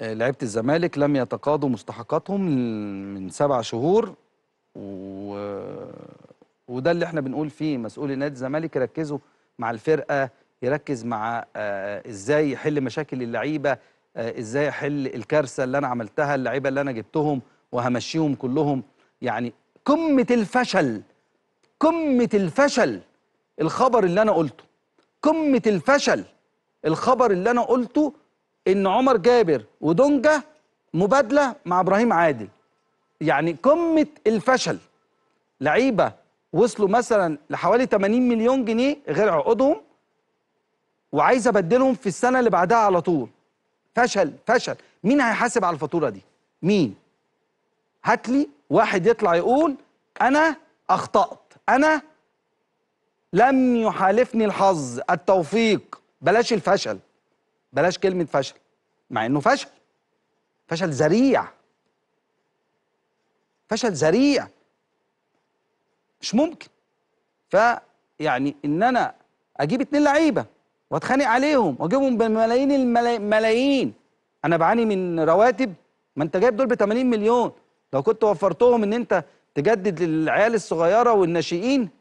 لعيبه الزمالك لم يتقاضوا مستحقاتهم من سبع شهور و... وده اللي احنا بنقول فيه مسؤولي نادي الزمالك يركزوا مع الفرقه يركز مع آه، ازاي يحل مشاكل اللعيبه آه، ازاي احل الكارثه اللي انا عملتها اللعيبه اللي انا جبتهم وهمشيهم كلهم يعني قمه الفشل قمه الفشل الخبر اللي انا قلته قمه الفشل الخبر اللي انا قلته ان عمر جابر ودونجا مبادله مع ابراهيم عادل يعني قمه الفشل لعيبه وصلوا مثلا لحوالي 80 مليون جنيه غير عقودهم وعايز ابدلهم في السنه اللي بعدها على طول فشل فشل مين هيحاسب على الفاتوره دي مين هات لي واحد يطلع يقول انا اخطات انا لم يحالفني الحظ التوفيق بلاش الفشل بلاش كلمه فشل مع انه فشل فشل ذريع فشل ذريع مش ممكن فيعني ان انا اجيب اتنين لعيبه واتخانق عليهم واجيبهم بملايين الملايين انا بعاني من رواتب ما انت جايب دول ب 80 مليون لو كنت وفرتهم ان انت تجدد للعيال الصغيره والناشئين